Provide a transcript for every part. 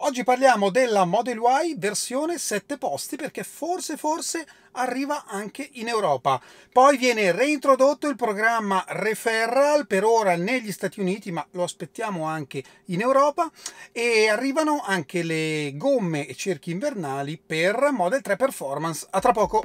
Oggi parliamo della Model Y versione 7 posti perché forse forse arriva anche in Europa. Poi viene reintrodotto il programma Referral per ora negli Stati Uniti ma lo aspettiamo anche in Europa e arrivano anche le gomme e cerchi invernali per Model 3 Performance. A tra poco!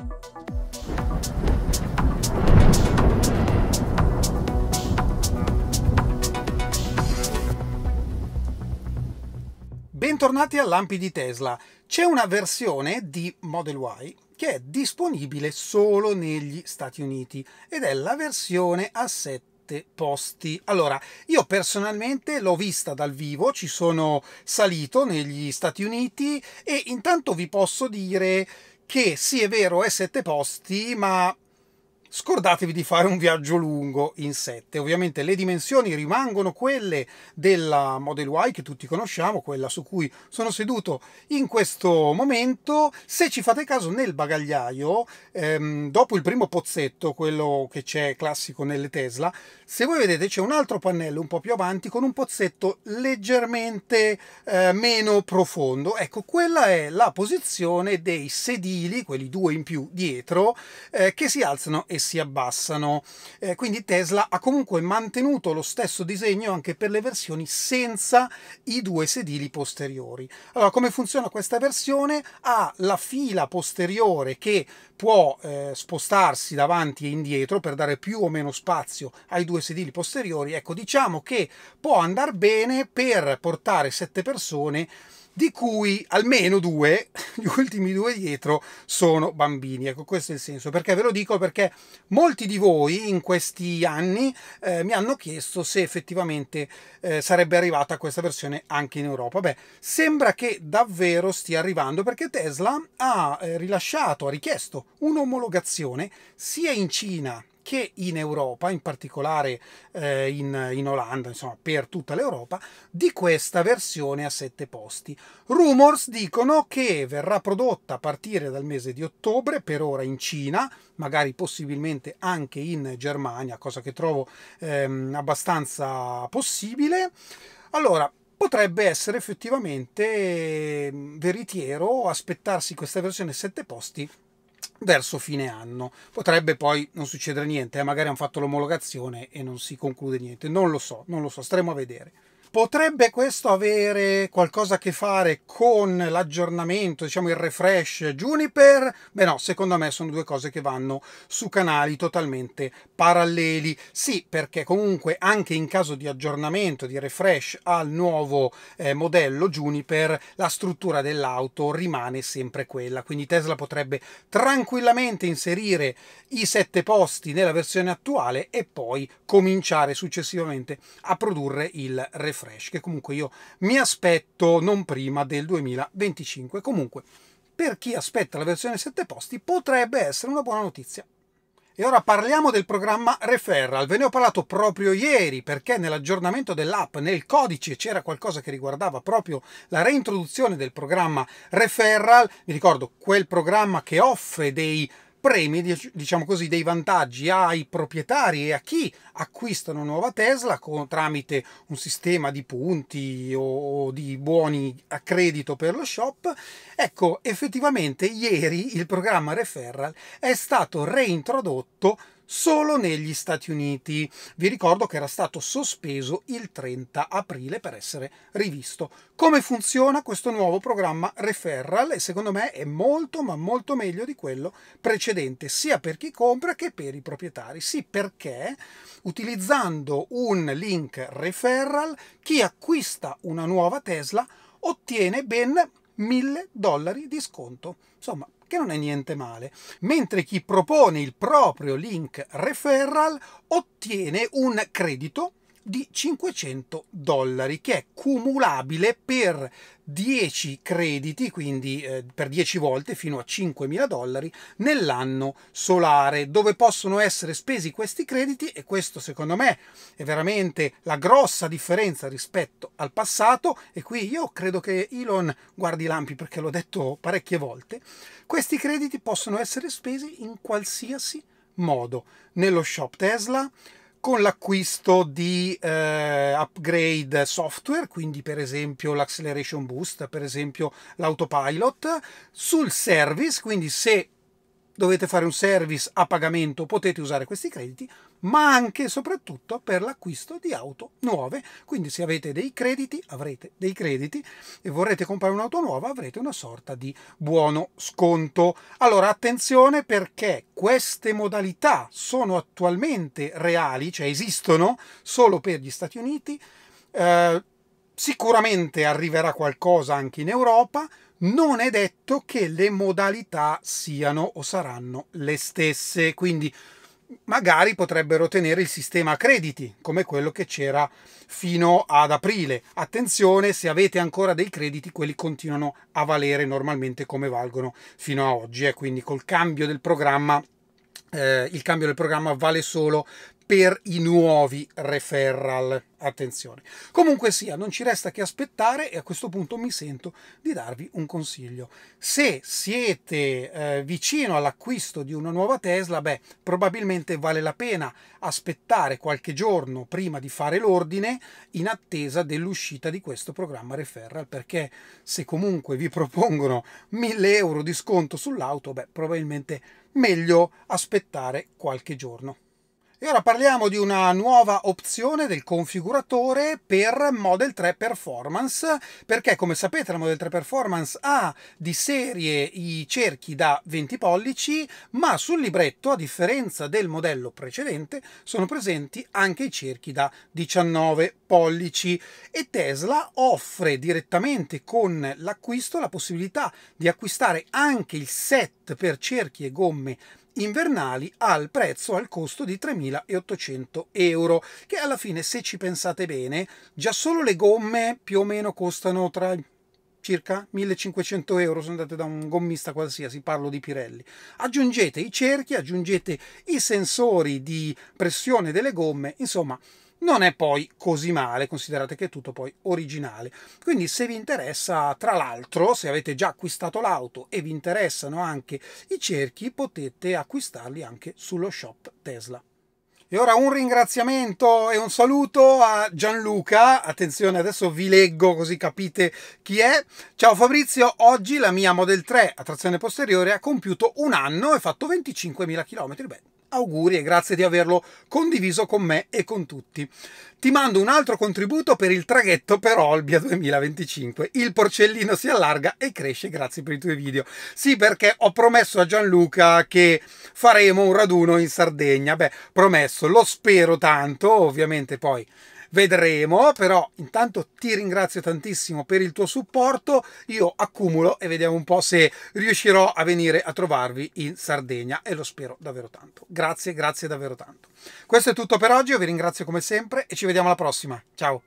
Bentornati a Lampi di Tesla. C'è una versione di Model Y che è disponibile solo negli Stati Uniti ed è la versione a 7 posti. Allora, io personalmente l'ho vista dal vivo, ci sono salito negli Stati Uniti e intanto vi posso dire che sì, è vero, è sette posti, ma scordatevi di fare un viaggio lungo in 7. Ovviamente le dimensioni rimangono quelle della Model Y che tutti conosciamo, quella su cui sono seduto in questo momento. Se ci fate caso nel bagagliaio, ehm, dopo il primo pozzetto, quello che c'è classico nelle Tesla, se voi vedete c'è un altro pannello un po' più avanti con un pozzetto leggermente eh, meno profondo. Ecco, quella è la posizione dei sedili, quelli due in più dietro, eh, che si alzano e si abbassano. Eh, quindi Tesla ha comunque mantenuto lo stesso disegno anche per le versioni senza i due sedili posteriori. Allora, come funziona questa versione? Ha la fila posteriore che può eh, spostarsi davanti e indietro per dare più o meno spazio ai due sedili posteriori. Ecco, diciamo che può andare bene per portare sette persone di cui almeno due, gli ultimi due dietro, sono bambini. Ecco, questo è il senso. Perché ve lo dico? Perché molti di voi in questi anni eh, mi hanno chiesto se effettivamente eh, sarebbe arrivata questa versione anche in Europa. Beh, sembra che davvero stia arrivando perché Tesla ha eh, rilasciato, ha richiesto un'omologazione sia in Cina che in Europa, in particolare eh, in, in, Olanda, insomma per tutta l'Europa, di questa versione a sette posti. Rumors dicono che verrà prodotta a partire dal mese di ottobre, per ora in Cina, magari possibilmente anche in Germania, cosa che trovo ehm, abbastanza possibile. Allora, potrebbe essere effettivamente ehm, veritiero aspettarsi questa versione a sette posti verso fine anno. Potrebbe poi non succedere niente, eh? magari hanno fatto l'omologazione e non si conclude niente. Non lo so, non lo so, staremo a vedere. Potrebbe questo avere qualcosa a che fare con l'aggiornamento, diciamo il refresh Juniper? Beh no, secondo me sono due cose che vanno su canali totalmente paralleli. Sì, perché comunque anche in caso di aggiornamento, di refresh al nuovo eh, modello Juniper, la struttura dell'auto rimane sempre quella. Quindi Tesla potrebbe tranquillamente inserire i sette posti nella versione attuale e poi cominciare successivamente a produrre il refresh refresh che comunque io mi aspetto non prima del 2025. Comunque per chi aspetta la versione 7 posti potrebbe essere una buona notizia. E ora parliamo del programma Referral. Ve ne ho parlato proprio ieri perché nell'aggiornamento dell'app, nel codice, c'era qualcosa che riguardava proprio la reintroduzione del programma Referral. Vi ricordo quel programma che offre dei premi, diciamo così, dei vantaggi ai proprietari e a chi acquista una nuova Tesla con, tramite un sistema di punti o, o di buoni a credito per lo shop. Ecco, effettivamente ieri il programma Referral è stato reintrodotto solo negli Stati Uniti. Vi ricordo che era stato sospeso il 30 aprile per essere rivisto. Come funziona questo nuovo programma referral? E secondo me è molto ma molto meglio di quello precedente, sia per chi compra che per i proprietari. Sì, perché utilizzando un link referral chi acquista una nuova Tesla ottiene ben 1000 dollari di sconto. Insomma, che non è niente male. Mentre chi propone il proprio link referral ottiene un credito di 500 dollari che è cumulabile per 10 crediti, quindi eh, per 10 volte fino a 5.000 dollari nell'anno solare, dove possono essere spesi questi crediti e questo secondo me è veramente la grossa differenza rispetto al passato e qui io credo che Elon guardi i lampi perché l'ho detto parecchie volte, questi crediti possono essere spesi in qualsiasi modo, nello shop Tesla, con l'acquisto di eh, upgrade software, quindi per esempio l'acceleration boost, per esempio l'autopilot, sul service, quindi se dovete fare un service a pagamento potete usare questi crediti, ma anche e soprattutto per l'acquisto di auto nuove. Quindi se avete dei crediti, avrete dei crediti e vorrete comprare un'auto nuova, avrete una sorta di buono sconto. Allora attenzione perché queste modalità sono attualmente reali, cioè esistono solo per gli Stati Uniti. Eh, sicuramente arriverà qualcosa anche in Europa, non è detto che le modalità siano o saranno le stesse, quindi magari potrebbero tenere il sistema crediti, come quello che c'era fino ad aprile. Attenzione, se avete ancora dei crediti, quelli continuano a valere normalmente come valgono fino a oggi. E eh. quindi col cambio del programma eh, il cambio del programma vale solo per i nuovi referral. Attenzione. Comunque sia, non ci resta che aspettare e a questo punto mi sento di darvi un consiglio. Se siete eh, vicino all'acquisto di una nuova Tesla, beh, probabilmente vale la pena aspettare qualche giorno prima di fare l'ordine in attesa dell'uscita di questo programma referral, perché se comunque vi propongono 1000 euro di sconto sull'auto, beh, probabilmente meglio aspettare qualche giorno. E ora parliamo di una nuova opzione del configuratore per Model 3 Performance, perché come sapete la Model 3 Performance ha di serie i cerchi da 20 pollici, ma sul libretto, a differenza del modello precedente, sono presenti anche i cerchi da 19 pollici e Tesla offre direttamente con l'acquisto la possibilità di acquistare anche il set per cerchi e gomme invernali al prezzo, al costo di 3.800 euro, che alla fine se ci pensate bene, già solo le gomme più o meno costano tra circa 1500 euro sono andate da un gommista qualsiasi, parlo di Pirelli. Aggiungete i cerchi, aggiungete i sensori di pressione delle gomme, insomma non è poi così male, considerate che è tutto poi originale. Quindi se vi interessa, tra l'altro, se avete già acquistato l'auto e vi interessano anche i cerchi, potete acquistarli anche sullo shop Tesla. E ora un ringraziamento e un saluto a Gianluca. Attenzione, adesso vi leggo così capite chi è. Ciao Fabrizio, oggi la mia Model 3 a trazione posteriore ha compiuto un anno e fatto 25.000 km. Beh, auguri e grazie di averlo condiviso con me e con tutti. Ti mando un altro contributo per il traghetto per Olbia 2025. Il porcellino si allarga e cresce grazie per i tuoi video. Sì, perché ho promesso a Gianluca che faremo un raduno in Sardegna. Beh, promesso, lo spero tanto, ovviamente poi vedremo, però intanto ti ringrazio tantissimo per il tuo supporto, io accumulo e vediamo un po' se riuscirò a venire a trovarvi in Sardegna e lo spero davvero tanto. Grazie, grazie davvero tanto. Questo è tutto per oggi, io vi ringrazio come sempre e ci vediamo alla prossima. Ciao!